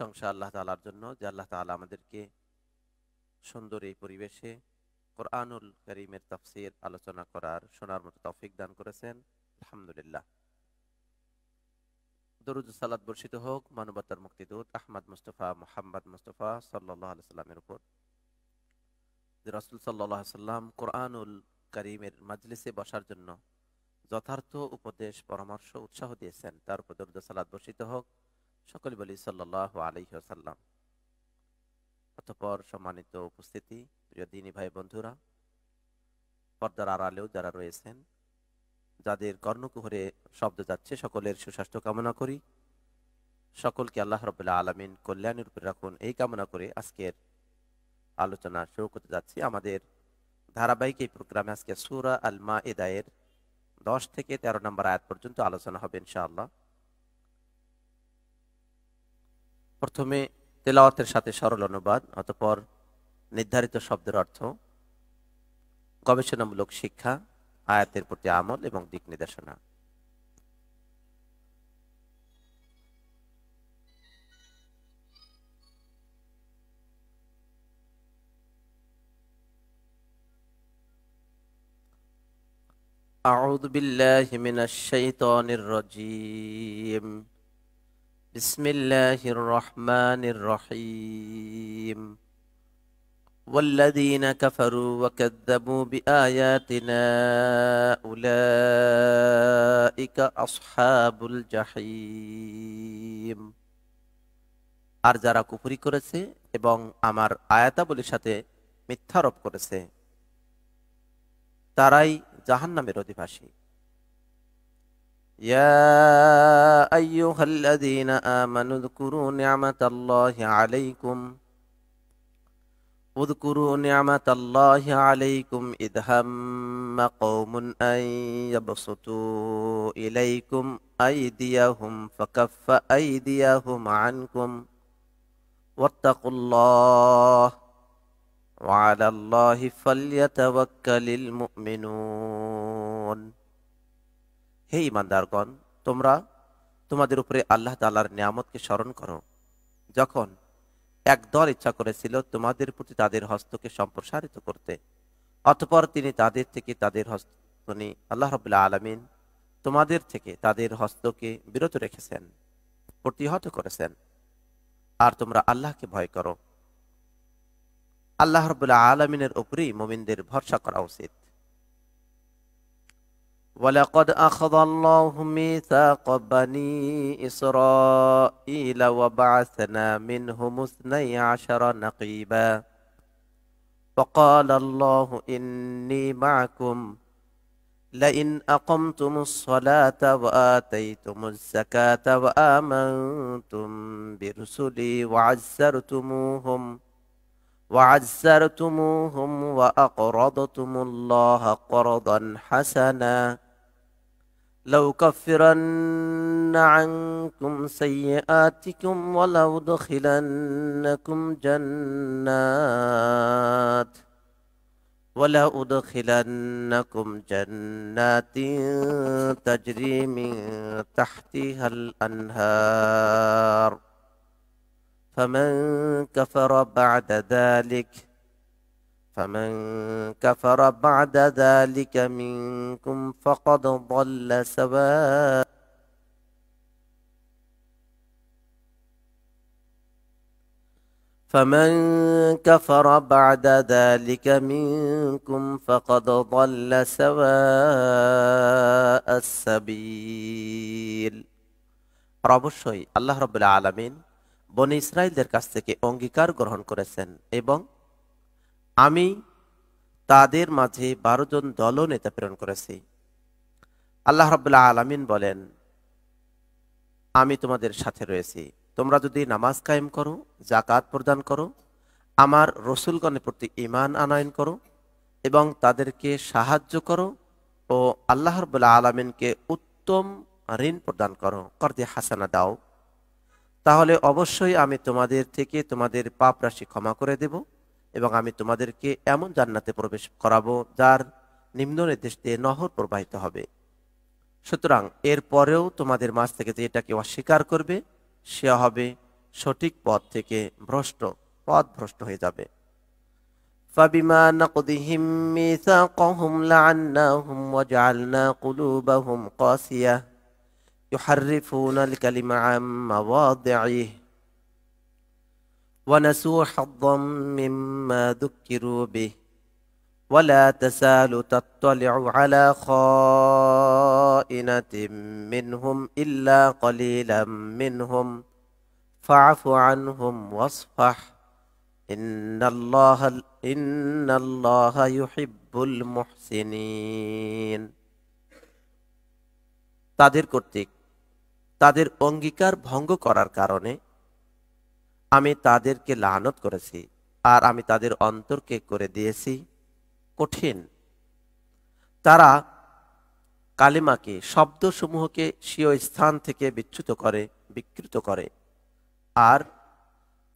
প্রশংসা আল্লাহ তালার জন্য যে আল্লাহ তালা আমাদেরকে সুন্দর এই পরিবেশে কোরআনুল করিমের তফসির আলোচনা করার শোনার মতো তফিক দান করেছেন আলহামদুলিল্লাহ দরুজ সালাদ বর্ষিত হোক মানবতার মুক্তিদূত আহমদ মুস্তফা মোহাম্মদ মুস্তফা সাল্লাহ সাল্লামের উপর রসুল সাল্লাহ সাল্লাম কোরআনুল করিমের মাজলিসে বসার জন্য যথার্থ উপদেশ পরামর্শ উৎসাহ দিয়েছেন তার উপর দরুদ সালাদ বর্ষিত হোক সকল বলি সাল্লাহ আলহিহাসাল্লাম অতপর সম্মানিত উপস্থিতি প্রিয় দিনী ভাই বন্ধুরা পর্দার আড়ালেও যারা রয়েছেন যাদের কর্ণকুহরে শব্দ যাচ্ছে সকলের সুস্বাস্থ্য কামনা করি সকলকে আল্লাহ রবাহ আলমিন কল্যাণের উপরে রাখুন এই কামনা করে আজকের আলোচনা শুরু করতে যাচ্ছি আমাদের ধারাবাহিক এই প্রোগ্রামে আজকে সুরা আলমা এদায়ের দশ থেকে তেরো নম্বর আয়াত পর্যন্ত আলোচনা হবে ইনশাআল্লাহ প্রথমে তেলাওয়াতের সাথে সরল অনুবাদ অতপর নির্ধারিত শব্দের অর্থ গবেষণামূলক শিক্ষা আয়াতের প্রতি আমল এবং দিক নির্দেশনা أعوذ بالله من الشيطان الرجيم بسم الله الرحمن الرحيم والذين كفروا وكذبوا بآياتنا أولئك أصحاب الجحيم আর যারা কুফরি করেছে এবং আমার আয়াতাবলীর সাথে মিথ্যারোপ করেছে তারাই জাহান্নামের অধিবাসী يا أيها الذين آمنوا اذكروا نعمة الله عليكم اذكروا نعمة الله عليكم إذ هم قوم أن يبسطوا إليكم أيديهم فكف أيديهم عنكم واتقوا الله وعلى الله فليتوكل المؤمنون হে ইমানদারগণ তোমরা তোমাদের উপরে আল্লাহ তালার নিয়ামতকে স্মরণ করো যখন একদল ইচ্ছা করেছিল তোমাদের প্রতি তাদের হস্তকে সম্প্রসারিত করতে অতপর তিনি তাদের থেকে তাদের হস্ত তিনি মানে আল্লাহ রবুল্লা আলমিন তোমাদের থেকে তাদের হস্তকে বিরত রেখেছেন প্রতিহত করেছেন আর তোমরা আল্লাহকে ভয় করো আল্লাহ রবুল্লা আলমিনের উপরেই মোমিনদের ভরসা করা উচিত ولقد أخذ الله ميثاق بني إسرائيل وبعثنا منهم اثني عشر نقيبا فقال الله إني معكم لئن أقمتم الصلاة وآتيتم الزكاة وآمنتم برسلي وعزرتموهم وعزرتموهم وأقرضتم الله قرضا حسنا لأكفرن عنكم سيئاتكم ولأدخلنكم جنات ولأدخلنكم جنات تجري من تحتها الأنهار فمن كفر بعد ذلك فمن كفر بعد ذلك منكم فقد ضل سواء فمن كفر بعد ذلك منكم فقد ضل سواء السبيل الله رب العالمين আলমিন اسرائيل ইসরায়েলদের কাছ থেকে অঙ্গীকার গ্রহণ করেছেন এবং আমি তাদের মাঝে বারো জন দল নেতা প্রেরণ করেছি আল্লাহ রবাহ আলমিন বলেন আমি তোমাদের সাথে রয়েছি তোমরা যদি নামাজ কায়েম করো জাকাত প্রদান করো আমার রসুলগণের প্রতি ইমান আনয়ন করো এবং তাদেরকে সাহায্য করো ও আল্লাহ রবাহ আলমিনকে উত্তম ঋণ প্রদান করো কর্দে হাসানা দাও তাহলে অবশ্যই আমি তোমাদের থেকে তোমাদের পাপ রাশি ক্ষমা করে দেবো এবং আমি তোমাদেরকে এমন জান্নাতে প্রবেশ করাবো যার নিম্ন নির্দেশ দিয়ে নহর প্রবাহিত হবে সুতরাং এর পরেও তোমাদের মাছ থেকে যে এটাকে অস্বীকার করবে সে হবে সঠিক পথ থেকে ভ্রষ্ট পথ ভ্রষ্ট হয়ে যাবে فبما نقضهم ميثاقهم لعناهم وجعلنا قلوبهم قاسية يحرفون الكلم عن مواضعه ونسوا حظا مما ذكروا به ولا تسال تطلع على خائنة منهم إلا قليلا منهم فاعف عنهم واصفح إن الله إن الله يحب المحسنين তাদের কর্তৃক তাদের অঙ্গীকার ভঙ্গ করার কারণে আমি তাদেরকে লানত করেছি আর আমি তাদের অন্তরকে করে দিয়েছি কঠিন তারা কালিমাকে শব্দসমূহকে স্বীয় স্থান থেকে বিচ্যুত করে বিকৃত করে আর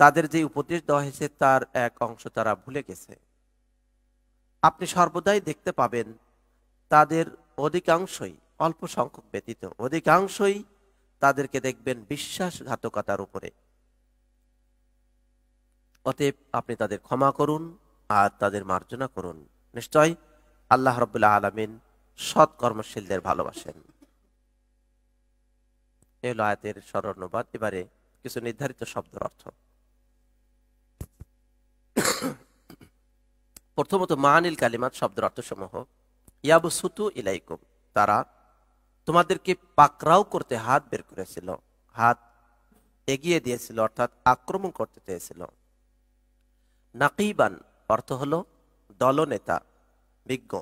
তাদের যে উপদেশ দেওয়া হয়েছে তার এক অংশ তারা ভুলে গেছে আপনি সর্বদাই দেখতে পাবেন তাদের অধিকাংশই অল্প সংখ্যক ব্যতীত অধিকাংশই তাদেরকে দেখবেন বিশ্বাসঘাতকতার উপরে অতএব আপনি তাদের ক্ষমা করুন আর তাদের মার্জনা করুন নিশ্চয় আল্লাহ রবাহ আলমিন সৎ কর্মশীলদের ভালোবাসেন এ হল আয়াতের স্মরণবাদ এবারে কিছু নির্ধারিত শব্দের অর্থ প্রথমত মানিল কালিমাত শব্দের অর্থসমূহ ইয়াবু সুতু ইলাইকুম তারা তোমাদেরকে পাকরাও করতে হাত বের করেছিল হাত এগিয়ে দিয়েছিল অর্থাৎ আক্রমণ করতে চেয়েছিল নাকিবান অর্থ হল দলনেতা বিজ্ঞ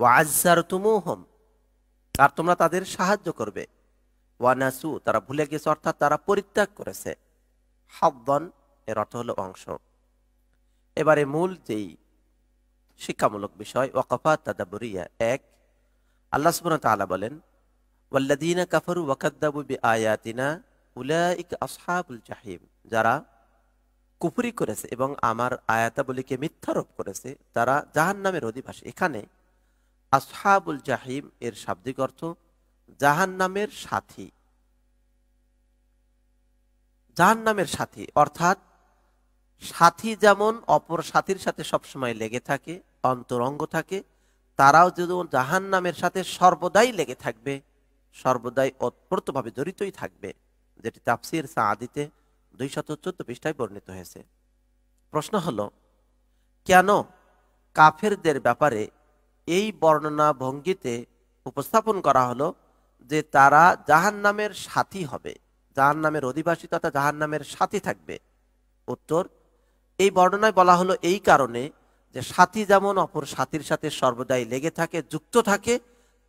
ওয়াজার তুমুহম আর তোমরা তাদের সাহায্য করবে ওয়ানাসু তারা ভুলে গেছে অর্থাৎ তারা পরিত্যাগ করেছে হাবদন এর অর্থ হলো অংশ এবারে মূল যেই শিক্ষামূলক বিষয় ওয়াকফা তাদাবরিয়া এক আল্লাহ সুবন তালা বলেন ওয়াল্লাদিনা কাফারু ওয়াকাদ্দাবু বি আয়াতিনা উলাইক আসহাবুল জাহিম যারা কুফুরি করেছে এবং আমার আয়াতাবলীকে মিথ্যারোপ করেছে তারা জাহান নামের অধিবাসী এখানে আসহাবুল জাহিম এর শাব্দিক অর্থ জাহান নামের সাথী জাহান নামের সাথী অর্থাৎ সাথী যেমন অপর সাথীর সাথে সবসময় লেগে থাকে অন্তরঙ্গ থাকে তারাও যদি জাহান নামের সাথে সর্বদাই লেগে থাকবে সর্বদাই অতপ্রতভাবে জড়িতই থাকবে যেটি তাফসির সাদিতে দুই শত চোদ্দ পৃষ্ঠায় বর্ণিত হয়েছে প্রশ্ন হল কেন কাফেরদের ব্যাপারে এই বর্ণনা ভঙ্গিতে উপস্থাপন করা হলো যে তারা জাহান নামের সাথী হবে জাহান নামের অধিবাসী তথা জাহান নামের সাথী থাকবে উত্তর এই বর্ণনায় বলা হলো এই কারণে যে সাথী যেমন অপর সাথীর সাথে সর্বদাই লেগে থাকে যুক্ত থাকে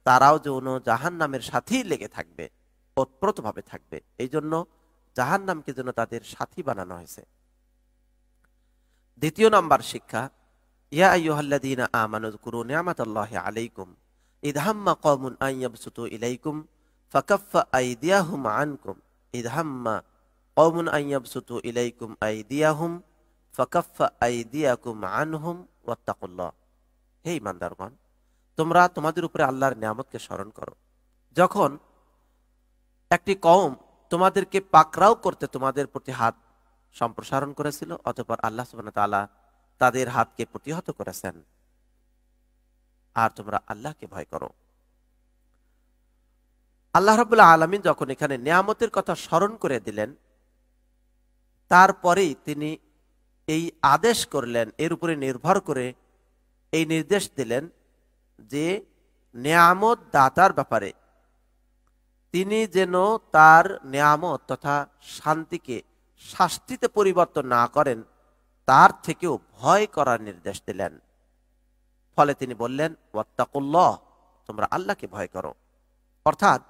তারাও যৌন জাহান নামের সাথেই লেগে থাকবে ওতপ্রোতভাবে থাকবে এই জন্য জাহান নামকে যেন তাদের সাথী বানানো হয়েছে দ্বিতীয় নাম্বার শিক্ষা ইয়া আলাইকুম ইদহাম্মা ইলাইকুম আনকুম ইদহাম্মা ইলাইকুম আনহুম ওয়াত্তাকুল্লাহ হে ইমানদারগণ তোমরা তোমাদের উপরে আল্লাহর নিয়ামতকে স্মরণ করো যখন একটি কম তোমাদেরকে পাকরাও করতে তোমাদের প্রতি হাত সম্প্রসারণ করেছিল অতপর আল্লাহ সুবাহ তালা তাদের হাতকে প্রতিহত করেছেন আর তোমরা আল্লাহকে ভয় করো আল্লাহ রবুল্লাহ আলমিন যখন এখানে নিয়ামতের কথা স্মরণ করে দিলেন তারপরেই তিনি এই আদেশ করলেন এর উপরে নির্ভর করে এই নির্দেশ দিলেন যে নিয়ামত দাতার ব্যাপারে তিনি যেন তার নিয়ামত তথা শান্তিকে শাস্তিতে পরিবর্তন না করেন তার থেকেও ভয় করার নির্দেশ দিলেন ফলে তিনি বললেন ওয়াত্তাকুল্লহ তোমরা আল্লাহকে ভয় করো অর্থাৎ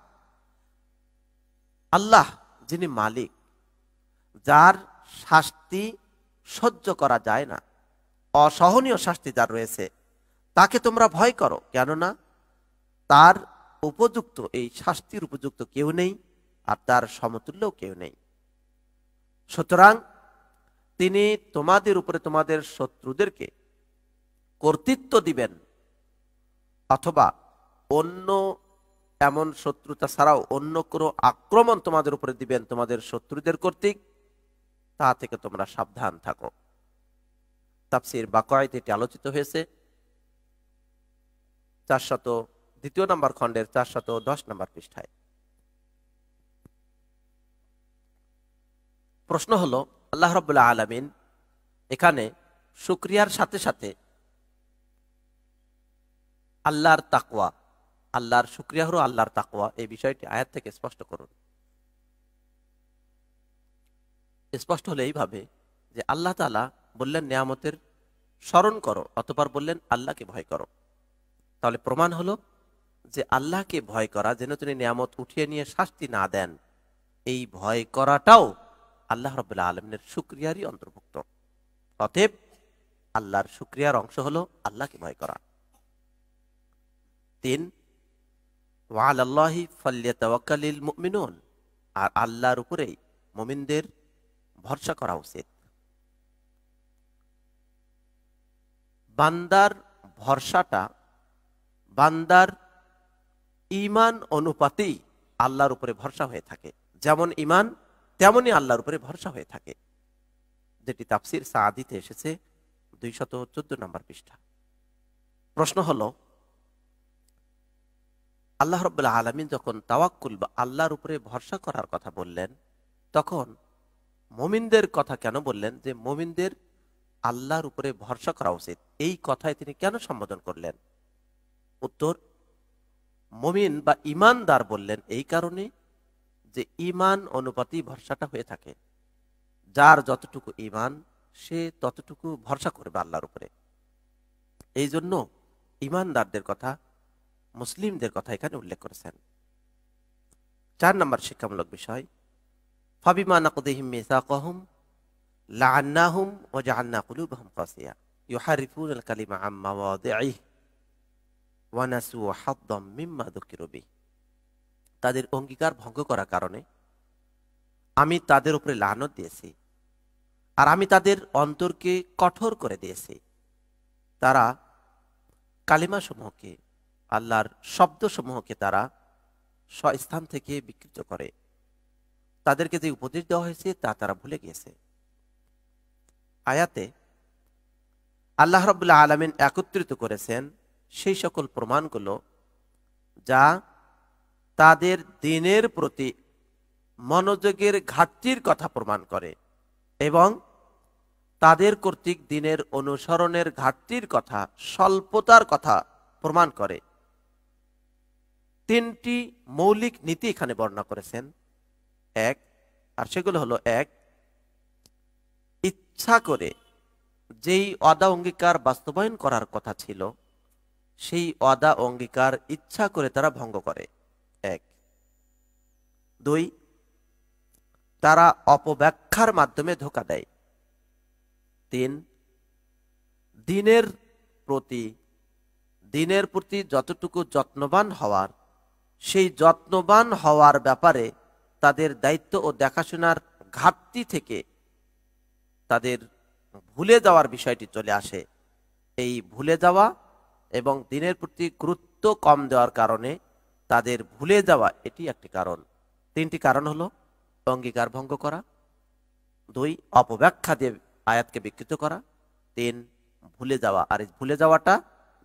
আল্লাহ যিনি মালিক যার শাস্তি সহ্য করা যায় না অসহনীয় শাস্তি যার রয়েছে তাকে তোমরা ভয় করো কেননা তার উপযুক্ত এই শাস্তির উপযুক্ত কেউ নেই আর তার সমতুল্য কেউ নেই সুতরাং তিনি তোমাদের উপরে তোমাদের শত্রুদেরকে কর্তৃত্ব দিবেন অথবা অন্য এমন শত্রুতা ছাড়াও অন্য কোনো আক্রমণ তোমাদের উপরে দিবেন তোমাদের শত্রুদের কর্তৃক তা থেকে তোমরা সাবধান থাকো তাপসির বাকয়তে এটি আলোচিত হয়েছে চারশত দ্বিতীয় নম্বর খণ্ডের চারশত দশ নম্বর পৃষ্ঠায় প্রশ্ন হলো আল্লাহ রবুল্লা আলমিন এখানে সুক্রিয়ার সাথে সাথে আল্লাহর তাকুয়া আল্লাহর সুক্রিয়া হলো আল্লাহর তাকুয়া এই বিষয়টি আয়াত থেকে স্পষ্ট করুন স্পষ্ট হলো এইভাবে যে আল্লাহ তালা বললেন নিয়ামতের স্মরণ করো অতপর বললেন আল্লাহকে ভয় করো তাহলে প্রমাণ হলো যে আল্লাহকে ভয় করা যেন তিনি নিয়ামত উঠিয়ে নিয়ে শাস্তি না দেন এই ভয় করাটাও আল্লাহ রবাহ আলমিনের সুক্রিয়ারই অন্তর্ভুক্ত অতএব আল্লাহর সুক্রিয়ার অংশ হলো আল্লাহকে ভয় করা তিন মুমিনুন আর আল্লাহর উপরেই মমিনদের ভরসা করা উচিত বান্দার ভরসাটা বান্দার ইমান অনুপাতেই আল্লাহর উপরে ভরসা হয়ে থাকে যেমন ইমান তেমনই আল্লাহর উপরে ভরসা হয়ে থাকে যেটি তাফসির সাদিতে এসেছে দুইশত চোদ্দ নম্বর পৃষ্ঠা প্রশ্ন হল আল্লাহ রবাহ আলমিন যখন তাওয়াক্কুল বা আল্লাহর উপরে ভরসা করার কথা বললেন তখন মমিনদের কথা কেন বললেন যে মমিনদের আল্লাহর উপরে ভরসা করা উচিত এই কথায় তিনি কেন সম্বোধন করলেন উত্তর মমিন বা ইমানদার বললেন এই কারণে যে ইমান অনুপাতি ভরসাটা হয়ে থাকে যার যতটুকু ইমান সে ততটুকু ভরসা করবে আল্লাহর উপরে এই জন্য ইমানদারদের কথা মুসলিমদের কথা এখানে উল্লেখ করেছেন চার নম্বর শিক্ষামূলক বিষয় ফাবিমা নাকদিহিম লাহান্না হুম ও জাআলনা কুলুবাহুম কাসিয়া ইউহারিফুন কালিমা আম্মা ওয়াদিহি তাদের অঙ্গীকার ভঙ্গ করার কারণে আমি তাদের উপরে লানত দিয়েছি আর আমি তাদের অন্তরকে কঠোর করে দিয়েছি তারা কালিমা সমূহকে আল্লাহর শব্দসমূহকে তারা স্বস্থান থেকে বিকৃত করে তাদেরকে যে উপদেশ দেওয়া হয়েছে তা তারা ভুলে গিয়েছে আয়াতে আল্লাহ রবুল্লাহ আলমিন একত্রিত করেছেন সেই সকল প্রমাণগুলো যা তাদের দিনের প্রতি মনোযোগের ঘাটতির কথা প্রমাণ করে এবং তাদের কর্তৃক দিনের অনুসরণের ঘাটতির কথা স্বল্পতার কথা প্রমাণ করে তিনটি মৌলিক নীতি এখানে বর্ণনা করেছেন এক আর সেগুলো হলো এক ইচ্ছা করে যেই অদা অঙ্গীকার বাস্তবায়ন করার কথা ছিল সেই অদা অঙ্গীকার ইচ্ছা করে তারা ভঙ্গ করে এক দুই তারা অপব্যাখ্যার মাধ্যমে ধোকা দেয় তিন দিনের প্রতি দিনের প্রতি যতটুকু যত্নবান হওয়ার সেই যত্নবান হওয়ার ব্যাপারে তাদের দায়িত্ব ও দেখাশোনার ঘাটতি থেকে তাদের ভুলে যাওয়ার বিষয়টি চলে আসে এই ভুলে যাওয়া এবং দিনের প্রতি গুরুত্ব কম দেওয়ার কারণে তাদের ভুলে যাওয়া এটি একটি কারণ তিনটি কারণ হলো অঙ্গীকার ভঙ্গ করা দুই অপব্যাখ্যা দিয়ে আয়াতকে বিকৃত করা তিন ভুলে যাওয়া আর এই ভুলে যাওয়াটা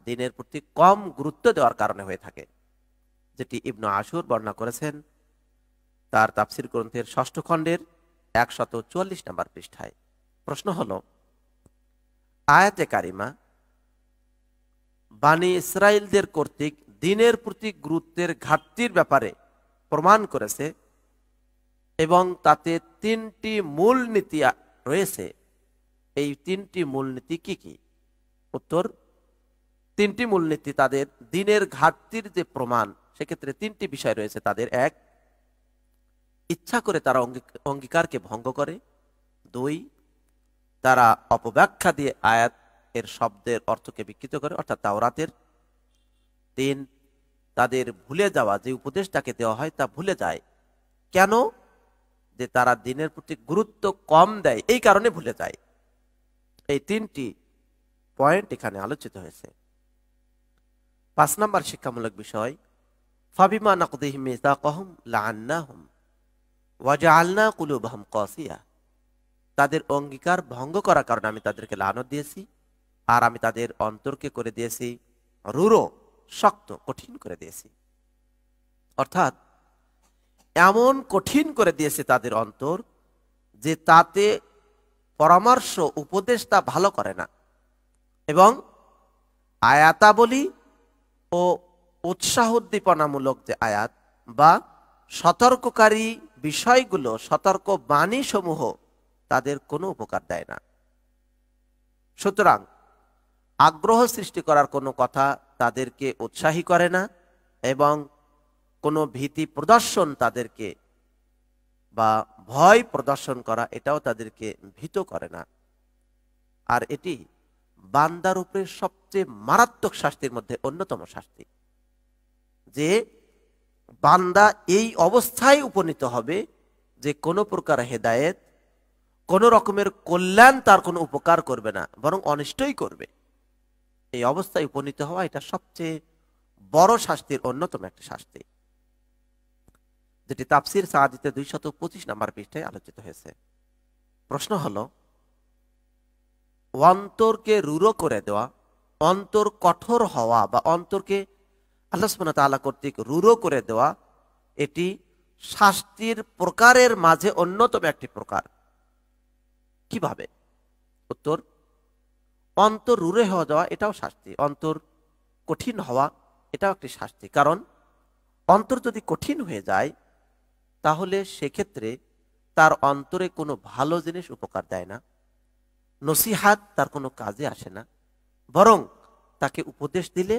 দিনের প্রতি কম গুরুত্ব দেওয়ার কারণে হয়ে থাকে যেটি ইবনু আশুর বর্ণনা করেছেন তার তাফসির গ্রন্থের ষষ্ঠ খণ্ডের একশত চুয়াল্লিশ নম্বর পৃষ্ঠায় প্রশ্ন হল আয়াতে কারিমা বাণী ইসরায়েলদের কর্তৃক দিনের প্রতি গুরুত্বের ঘাটতির ব্যাপারে প্রমাণ করেছে এবং তাতে তিনটি মূল নীতি রয়েছে এই তিনটি মূলনীতি কি কি উত্তর তিনটি মূলনীতি তাদের দিনের ঘাটতির যে প্রমাণ সেক্ষেত্রে তিনটি বিষয় রয়েছে তাদের এক ইচ্ছা করে তারা অঙ্গীকারকে ভঙ্গ করে দুই তারা অপব্যাখ্যা দিয়ে আয়াত এর শব্দের অর্থকে বিকৃত করে অর্থাৎ তাওরাতের তিন তাদের ভুলে যাওয়া যে উপদেশটাকে দেওয়া হয় তা ভুলে যায় কেন যে তারা দিনের প্রতি গুরুত্ব কম দেয় এই কারণে ভুলে যায় এই তিনটি পয়েন্ট এখানে আলোচিত হয়েছে পাঁচ নম্বর শিক্ষামূলক বিষয় ফাবিমা নকদিহ মেজা ওয়াজা কুলুবহম কসিয়া তাদের অঙ্গীকার ভঙ্গ করার কারণে আমি তাদেরকে লানত দিয়েছি আর আমি তাদের অন্তরকে করে দিয়েছি রুরো শক্ত কঠিন করে দিয়েছি অর্থাৎ এমন কঠিন করে দিয়েছে তাদের অন্তর যে তাতে পরামর্শ উপদেশটা ভালো করে না এবং আয়াতাবলী ও উৎসাহ উদ্দীপনামূলক যে আয়াত বা সতর্ককারী বিষয়গুলো সতর্ক বাণী সমূহ তাদের কোনো উপকার দেয় না সুতরাং আগ্রহ সৃষ্টি করার কোনো কথা তাদেরকে উৎসাহী করে না এবং কোনো ভীতি প্রদর্শন তাদেরকে বা ভয় প্রদর্শন করা এটাও তাদেরকে ভীত করে না আর এটি বান্দার উপরে সবচেয়ে মারাত্মক শাস্তির মধ্যে অন্যতম শাস্তি যে বান্দা এই অবস্থায় উপনীত হবে যে কোনো প্রকার হেদায়েত কোনো রকমের কল্যাণ তার কোনো উপকার করবে না বরং অনিষ্টই করবে এই অবস্থায় উপনীত হওয়া এটা সবচেয়ে বড় শাস্তির অন্যতম একটা শাস্তি যেটি তাপসির সাহায্যে দুই শত পঁচিশ নাম্বার পৃষ্ঠায় আলোচিত হয়েছে প্রশ্ন হল অন্তরকে রুড়ো করে দেওয়া অন্তর কঠোর হওয়া বা অন্তরকে আল্লাহ সুবাহ কর্তৃক রুড়ো করে দেওয়া এটি শাস্তির প্রকারের মাঝে অন্যতম একটি প্রকার কিভাবে উত্তর অন্তর রুড়ে হওয়া যাওয়া এটাও শাস্তি অন্তর কঠিন হওয়া এটাও একটি শাস্তি কারণ অন্তর যদি কঠিন হয়ে যায় তাহলে সেক্ষেত্রে তার অন্তরে কোনো ভালো জিনিস উপকার দেয় না নসিহাত তার কোনো কাজে আসে না বরং তাকে উপদেশ দিলে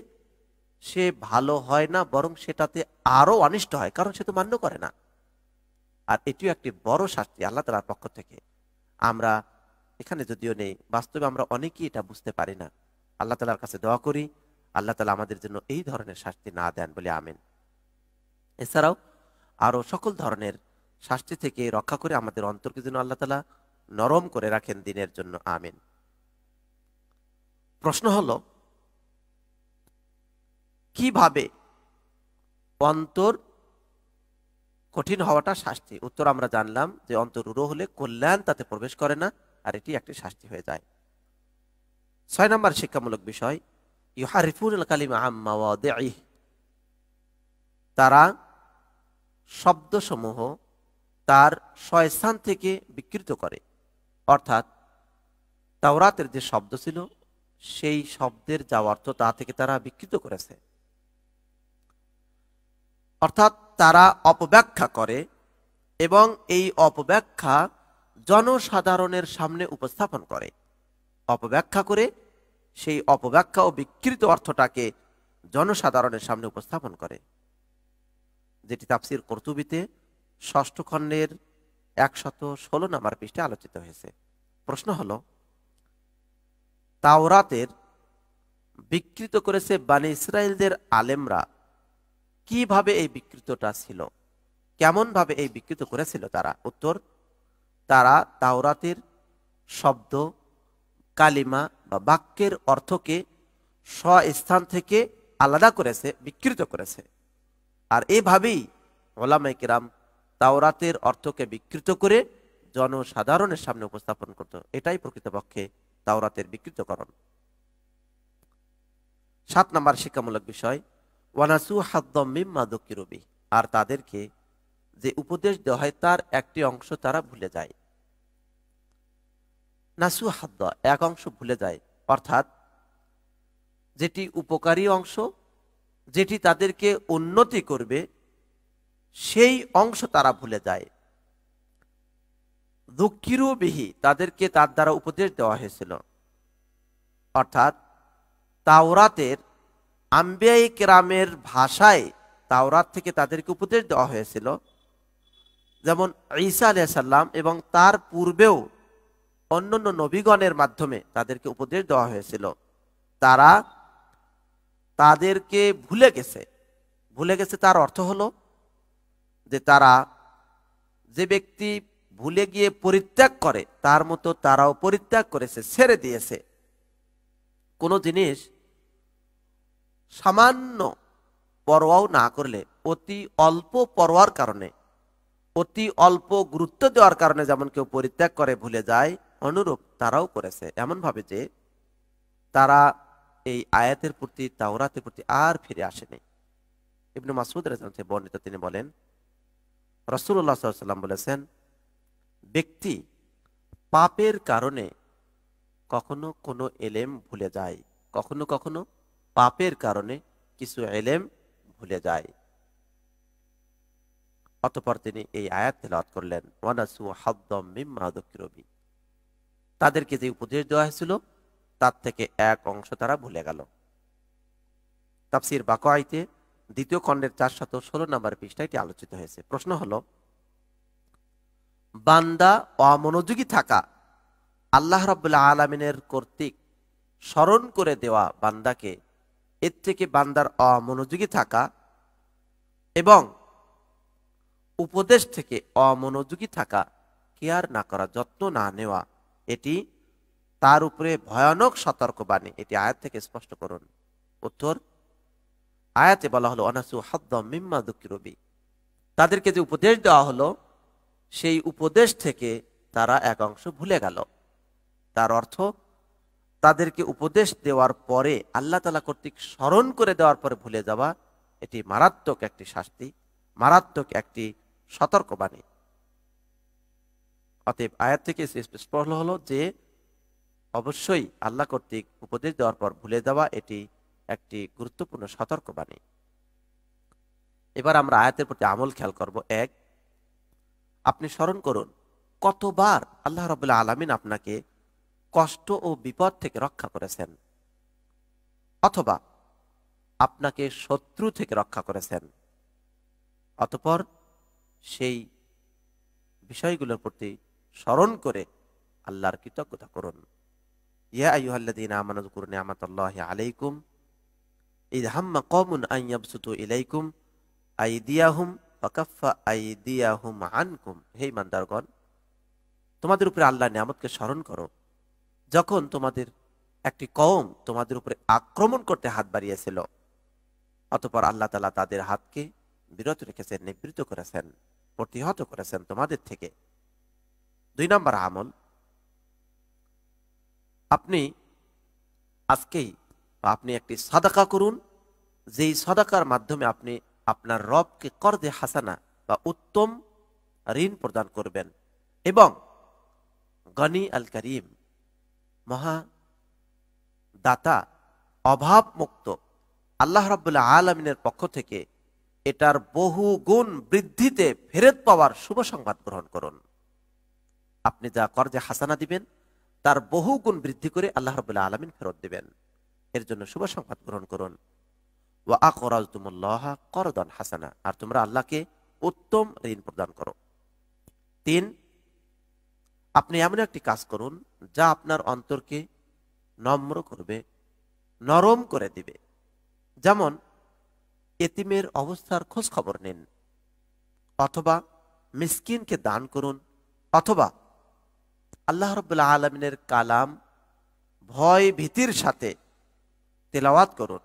সে ভালো হয় না বরং সেটাতে আরও অনিষ্ট হয় কারণ সে তো মান্য করে না আর এটিও একটি বড় শাস্তি আল্লাহ তালার পক্ষ থেকে আমরা এখানে যদিও নেই বাস্তবে আমরা অনেকেই এটা বুঝতে পারি না আল্লাহ তালার কাছে দোয়া করি আল্লাহ তালা আমাদের জন্য এই ধরনের শাস্তি না দেন বলে আমেন এছাড়াও আরও সকল ধরনের শাস্তি থেকে রক্ষা করে আমাদের অন্তরকে যেন আল্লাহ তালা নরম করে রাখেন দিনের জন্য আমেন প্রশ্ন হল কিভাবে অন্তর কঠিন হওয়াটা শাস্তি উত্তর আমরা জানলাম যে অন্তর রুড়ো হলে কল্যাণ তাতে প্রবেশ করে না আর এটি একটি শাস্তি হয়ে যায় ছয় নম্বর শিক্ষামূলক বিষয় ইউহারিফুল কালিমা আম্মাওয়াদি তারা শব্দসমূহ তার স্বস্থান থেকে বিকৃত করে অর্থাৎ তাওরাতের যে শব্দ ছিল সেই শব্দের যা অর্থ তা থেকে তারা বিকৃত করেছে অর্থাৎ তারা অপব্যাখ্যা করে এবং এই অপব্যাখ্যা জনসাধারণের সামনে উপস্থাপন করে অপব্যাখ্যা করে সেই অপব্যাখ্যা ও বিকৃত অর্থটাকে জনসাধারণের সামনে উপস্থাপন করে যেটি তাপসির কর্তুবিতে ষষ্ঠ খণ্ডের একশত ষোলো নম্বর পৃষ্ঠে আলোচিত হয়েছে প্রশ্ন হল তাওরাতের বিকৃত করেছে বানে ইসরায়েলদের আলেমরা কিভাবে এই বিকৃতটা ছিল কেমনভাবে এই বিকৃত করেছিল তারা উত্তর তারা তাওরাতের শব্দ কালিমা বা বাক্যের অর্থকে স্বস্থান থেকে আলাদা করেছে বিকৃত করেছে আর এভাবেই ওলামাইকেরাম তাওরাতের অর্থকে বিকৃত করে জনসাধারণের সামনে উপস্থাপন করত এটাই প্রকৃতপক্ষে তাওরাতের বিকৃতকরণ সাত নম্বর শিক্ষামূলক বিষয় ওয়ানাসু হাদ্দম মিম্মা দক্ষিরবি আর তাদেরকে যে উপদেশ দেওয়া হয় তার একটি অংশ তারা ভুলে যায় নাসু হাদ্দা এক অংশ ভুলে যায় অর্থাৎ যেটি উপকারী অংশ যেটি তাদেরকে উন্নতি করবে সেই অংশ তারা ভুলে যায় দুঃখিরও বিহি তাদেরকে তার দ্বারা উপদেশ দেওয়া হয়েছিল অর্থাৎ তাওরাতের আম্বিয়াই কেরামের ভাষায় তাওরাত থেকে তাদেরকে উপদেশ দেওয়া হয়েছিল যেমন ঈসা আলাইসাল্লাম এবং তার পূর্বেও অন্যান্য নবীগণের মাধ্যমে তাদেরকে উপদেশ দেওয়া হয়েছিল তারা তাদেরকে ভুলে গেছে ভুলে গেছে তার অর্থ হলো যে তারা যে ব্যক্তি ভুলে গিয়ে পরিত্যাগ করে তার মতো তারাও পরিত্যাগ করেছে ছেড়ে দিয়েছে কোনো জিনিস সামান্য পরোয়াও না করলে অতি অল্প পরোয়ার কারণে অতি অল্প গুরুত্ব দেওয়ার কারণে যেমন কেউ পরিত্যাগ করে ভুলে যায় অনুরূপ তারাও করেছে এমনভাবে যে তারা এই আয়াতের প্রতি তাওরাতের প্রতি আর ফিরে আসেনি ইবনু মাসুদ রাজে বর্ণিত তিনি বলেন রসুল্লাহ সাল্লাম বলেছেন ব্যক্তি পাপের কারণে কখনো কোনো এলেম ভুলে যায় কখনো কখনো পাপের কারণে কিছু এলেম ভুলে যায় অতপর তিনি এই আয়াত তেলাওয়াত করলেন ওয়ানাসু হাদ্দম মিম্মা দক্ষিরবি তাদেরকে যে উপদেশ দেওয়া হয়েছিল তার থেকে এক অংশ তারা ভুলে গেল তাফসির বাকোয়াইতে দ্বিতীয় খণ্ডের চারশত ষোলো নম্বর পৃষ্ঠায় এটি আলোচিত হয়েছে প্রশ্ন হলো বান্দা অমনোযোগী থাকা আল্লাহ রবাহ আলমিনের কর্তৃক স্মরণ করে দেওয়া বান্দাকে এর থেকে বান্দার অমনোযোগী থাকা এবং উপদেশ থেকে অমনোযোগী থাকা কেয়ার না করা যত্ন না নেওয়া এটি তার উপরে ভয়ানক সতর্কবাণী এটি আয়াত থেকে স্পষ্ট করুন উত্তর আয়াতে বলা হলো অনাসু হদ্দ মিম্মা রবি তাদেরকে যে উপদেশ দেওয়া হলো সেই উপদেশ থেকে তারা এক অংশ ভুলে গেল তার অর্থ তাদেরকে উপদেশ দেওয়ার পরে আল্লাহ তালা কর্তৃক স্মরণ করে দেওয়ার পরে ভুলে যাওয়া এটি মারাত্মক একটি শাস্তি মারাত্মক একটি সতর্কবাণী অতএব আয়াত থেকে স্পষ্ট হলো যে অবশ্যই আল্লাহ কর্তৃক উপদেশ দেওয়ার পর ভুলে যাওয়া এটি একটি গুরুত্বপূর্ণ সতর্কবাণী এবার আমরা আয়াতের প্রতি আমল খেয়াল করব এক আপনি স্মরণ করুন কতবার আল্লাহ রবুল্লা আলমিন আপনাকে কষ্ট ও বিপদ থেকে রক্ষা করেছেন অথবা আপনাকে শত্রু থেকে রক্ষা করেছেন অতপর সেই বিষয়গুলোর প্রতি স্মরণ করে আল্লাহর কৃতজ্ঞতা করুন ইয়া আয়ুহাল্লাদিন আমানত করুন আলাইকুম হাম্মা ইলাইকুম আনকুম হে মান্দারগণ তোমাদের উপরে আল্লাহ নিয়ামতকে স্মরণ করো যখন তোমাদের একটি কম তোমাদের উপরে আক্রমণ করতে হাত বাড়িয়েছিল অতপর আল্লাহ তালা তাদের হাতকে বিরত রেখেছেন নিবৃত করেছেন প্রতিহত করেছেন তোমাদের থেকে দুই নম্বর আমল আপনি আজকেই আপনি একটি সাদাকা করুন যেই সদাকার মাধ্যমে আপনি আপনার রবকে করদে হাসানা বা উত্তম ঋণ প্রদান করবেন এবং গনি আল করিম মহা দাতা অভাবমুক্ত আল্লাহ রবাহ আলমিনের পক্ষ থেকে এটার বহু গুণ বৃদ্ধিতে ফেরত পাওয়ার শুভ সংবাদ গ্রহণ করুন আপনি যা যে হাসানা দিবেন তার বহু গুণ বৃদ্ধি করে আল্লাহ রবাহ আলমিন ফেরত দিবেন এর জন্য শুভ সংবাদ গ্রহণ করুন ওয়া আকরাজতুমুল্লাহ করদান হাসানা আর তোমরা আল্লাহকে উত্তম ঋণ প্রদান করো তিন আপনি এমন একটি কাজ করুন যা আপনার অন্তরকে নম্র করবে নরম করে দিবে যেমন এতিমের অবস্থার খোঁজ খবর নিন অথবা মিসকিনকে দান করুন অথবা আল্লাহ রবুল্লা আলমিনের কালাম ভয় ভীতির সাথে তেলাওয়াত করুন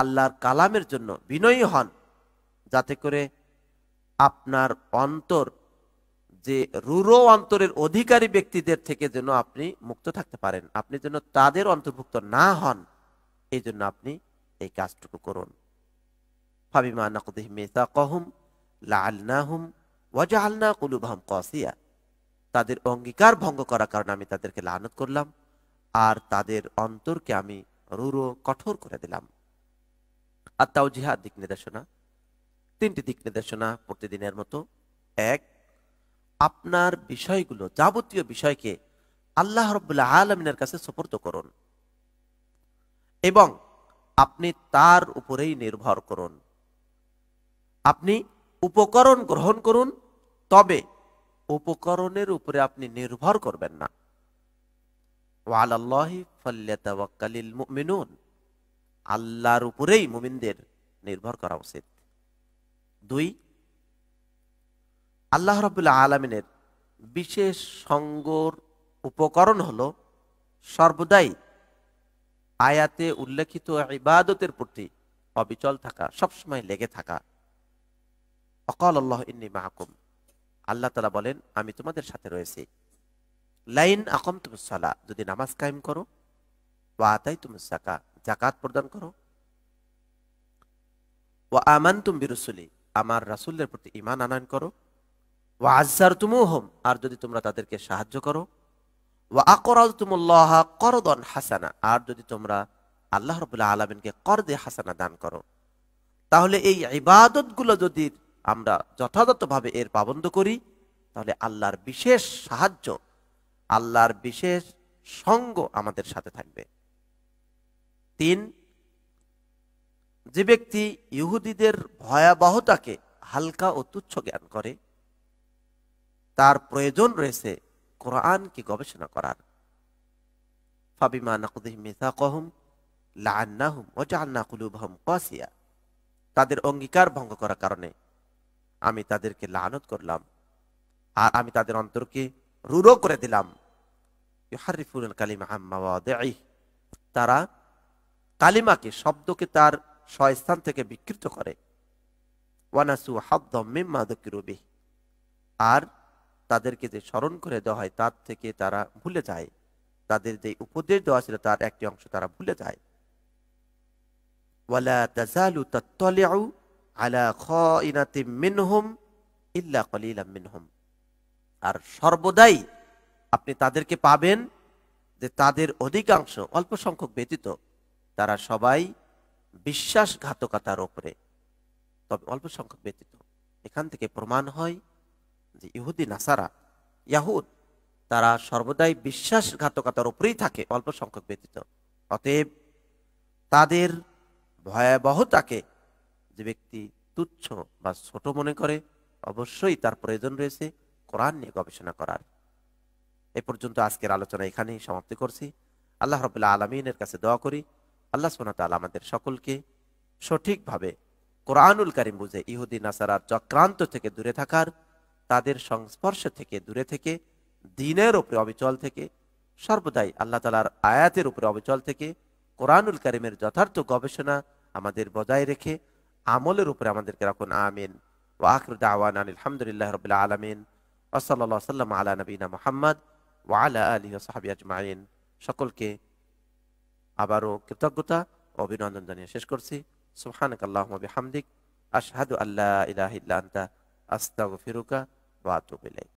আল্লাহর কালামের জন্য বিনয়ী হন যাতে করে আপনার অন্তর যে রুরো অন্তরের অধিকারী ব্যক্তিদের থেকে যেন আপনি মুক্ত থাকতে পারেন আপনি যেন তাদের অন্তর্ভুক্ত না হন এই জন্য আপনি এই কাজটুকু করুন ফাবিমা নাকদিহ মেতা কহম লালনাহম ওয়াজাহালনা কুলুবাহম কসিয়া তাদের অঙ্গীকার ভঙ্গ করার কারণে আমি তাদেরকে লানত করলাম আর তাদের অন্তরকে আমি রুরো কঠোর করে দিলাম আর তাও জিহাদ দিক নির্দেশনা তিনটি দিক নির্দেশনা প্রতিদিনের মতো এক আপনার বিষয়গুলো যাবতীয় বিষয়কে আল্লাহ রবাহ আলমিনের কাছে সুপর্দ করুন এবং আপনি তার উপরেই নির্ভর করুন আপনি উপকরণ গ্রহণ করুন তবে উপকরণের উপরে আপনি নির্ভর করবেন না আল্লাহর উপরেই মুমিনদের নির্ভর করা উচিত দুই আল্লাহ রবুল্লাহ আলমিনের বিশেষ সঙ্গর উপকরণ হল সর্বদাই আয়াতে উল্লেখিত ইবাদতের প্রতি অবিচল থাকা সবসময় লেগে থাকা অকাল আল্লাহ ইন্নি মাহকুম আল্লাহ তালা বলেন আমি তোমাদের সাথে রয়েছি লাইন আকম তুমি সালা যদি নামাজ কায়েম করো ওয়া আতাই তুমি সাকা জাকাত প্রদান করো ও আমান তুম বিরুসুলি আমার রাসুলের প্রতি ইমান আনয়ন করো ও আজার তুমু হোম আর যদি তোমরা তাদেরকে সাহায্য করো ও আকরাল তুমুল্লাহ করদন হাসানা আর যদি তোমরা আল্লাহ রবুল্লাহ আলমিনকে করদে হাসানা দান করো তাহলে এই ইবাদত গুলো যদি আমরা যথাযথভাবে এর পাবন্দ করি তাহলে আল্লাহর বিশেষ সাহায্য আল্লাহর বিশেষ সঙ্গ আমাদের সাথে থাকবে তিন যে ব্যক্তি ইহুদিদের ভয়াবহতাকে হালকা ও তুচ্ছ জ্ঞান করে তার প্রয়োজন রয়েছে কোরআনকে গবেষণা করার ফাবিমা তাদের অঙ্গীকার ভঙ্গ করার কারণে আমি তাদেরকে লানত করলাম আর আমি তাদের অন্তরকে রুড়ো করে দিলাম তারা কালিমাকে শব্দকে তার স্বস্থান থেকে বিকৃত করে আর তাদেরকে যে স্মরণ করে দেওয়া হয় তার থেকে তারা ভুলে যায় তাদের যে উপদেশ দেওয়া ছিল তার একটি অংশ তারা ভুলে যায় মিনহুম মিনহুম আর সর্বদাই আপনি তাদেরকে পাবেন যে তাদের অধিকাংশ অল্প সংখ্যক ব্যতীত তারা সবাই বিশ্বাসঘাতকতার ওপরে তবে অল্প সংখ্যক ব্যতীত এখান থেকে প্রমাণ হয় যে ইহুদি নাসারা ইয়াহুদ তারা সর্বদাই বিশ্বাসঘাতকতার উপরেই থাকে অল্প সংখ্যক ব্যতীত অতএব তাদের ভয়াবহতাকে যে ব্যক্তি তুচ্ছ বা ছোট মনে করে অবশ্যই তার প্রয়োজন রয়েছে কোরআন নিয়ে গবেষণা করার এ পর্যন্ত আজকের আলোচনা এখানেই সমাপ্তি করছি আল্লাহ রবাহ আলমিনের কাছে দোয়া করি আল্লাহ সোনাতাল আমাদের সকলকে সঠিকভাবে কোরআনুল কারিম বুঝে ইহুদি নাসারার চক্রান্ত থেকে দূরে থাকার তাদের সংস্পর্শ থেকে দূরে থেকে দিনের উপরে অবিচল থেকে সর্বদাই আল্লাহ তালার আয়াতের উপরে অবিচল থেকে কোরআনুল কারিমের যথার্থ গবেষণা আমাদের বজায় রেখে আমলের উপরে আমাদেরকে রাখুন আমিন ও আখরুদ আওয়ান আলহামদুলিল্লাহ রবিল্লা আলমিন ওসল্লা সাল্লাম আলা নবীনা মোহাম্মদ ও আলা আলী সাহাবি আজমাইন সকলকে আবারও কৃতজ্ঞতা ও অভিনন্দন জানিয়ে শেষ করছি সুহানক আল্লাহ হামদিক আশহাদু আল্লাহ ইলাহিল্লা আস্তাগ ফিরুকা ওয়াতুবিলাই